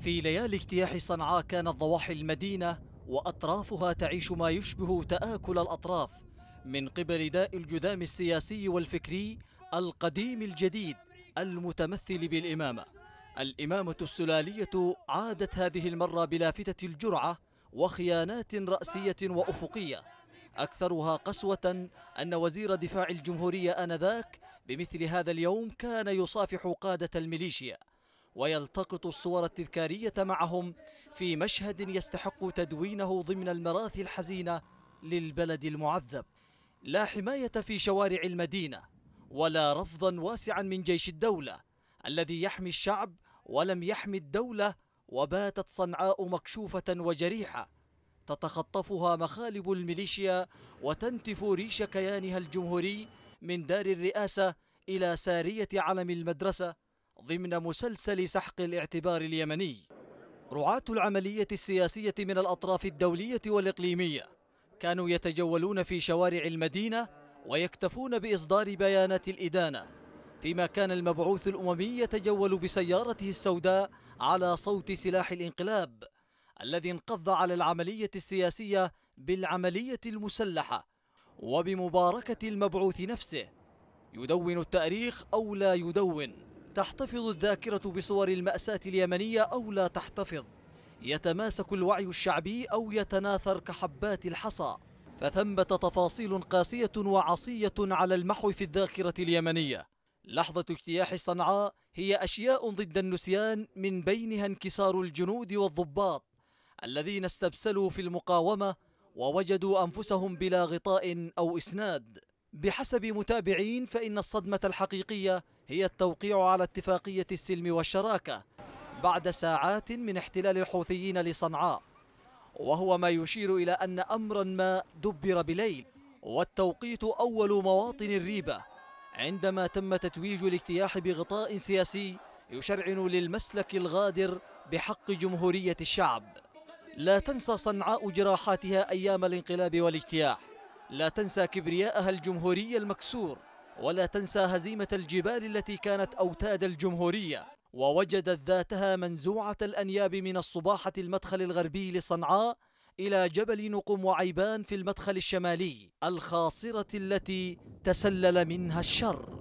في ليالي اجتياح صنعاء كانت ضواحي المدينة وأطرافها تعيش ما يشبه تآكل الأطراف من قبل داء الجذام السياسي والفكري القديم الجديد المتمثل بالإمامة الإمامة السلالية عادت هذه المرة بلافتة الجرعة وخيانات رأسية وأفقية أكثرها قسوة أن وزير دفاع الجمهورية آنذاك بمثل هذا اليوم كان يصافح قادة الميليشيا ويلتقط الصور التذكارية معهم في مشهد يستحق تدوينه ضمن المراثي الحزينة للبلد المعذب لا حماية في شوارع المدينة ولا رفضا واسعا من جيش الدولة الذي يحمي الشعب ولم يحمي الدولة وباتت صنعاء مكشوفة وجريحة تتخطفها مخالب الميليشيا وتنتف ريش كيانها الجمهوري من دار الرئاسة إلى سارية علم المدرسة ضمن مسلسل سحق الاعتبار اليمني رعاة العملية السياسية من الأطراف الدولية والإقليمية كانوا يتجولون في شوارع المدينة ويكتفون بإصدار بيانات الإدانة فيما كان المبعوث الأممي يتجول بسيارته السوداء على صوت سلاح الانقلاب الذي انقض على العملية السياسية بالعملية المسلحة وبمباركة المبعوث نفسه يدون التاريخ أو لا يدون تحتفظ الذاكرة بصور المأساة اليمنية أو لا تحتفظ يتماسك الوعي الشعبي أو يتناثر كحبات الحصى فثمة تفاصيل قاسية وعصية على المحو في الذاكرة اليمنية لحظة اجتياح صنعاء هي أشياء ضد النسيان من بينها انكسار الجنود والضباط الذين استبسلوا في المقاومة ووجدوا أنفسهم بلا غطاء أو إسناد بحسب متابعين فإن الصدمة الحقيقية هي التوقيع على اتفاقية السلم والشراكة بعد ساعات من احتلال الحوثيين لصنعاء وهو ما يشير إلى أن أمرا ما دبر بليل والتوقيت أول مواطن الريبة عندما تم تتويج الاجتياح بغطاء سياسي يشرعن للمسلك الغادر بحق جمهورية الشعب لا تنسى صنعاء جراحاتها أيام الانقلاب والاجتياح لا تنسى كبرياءها الجمهوري المكسور ولا تنسى هزيمة الجبال التي كانت أوتاد الجمهورية ووجدت ذاتها منزوعة الأنياب من الصباحة المدخل الغربي لصنعاء إلى جبل نقم وعيبان في المدخل الشمالي الخاصرة التي تسلل منها الشر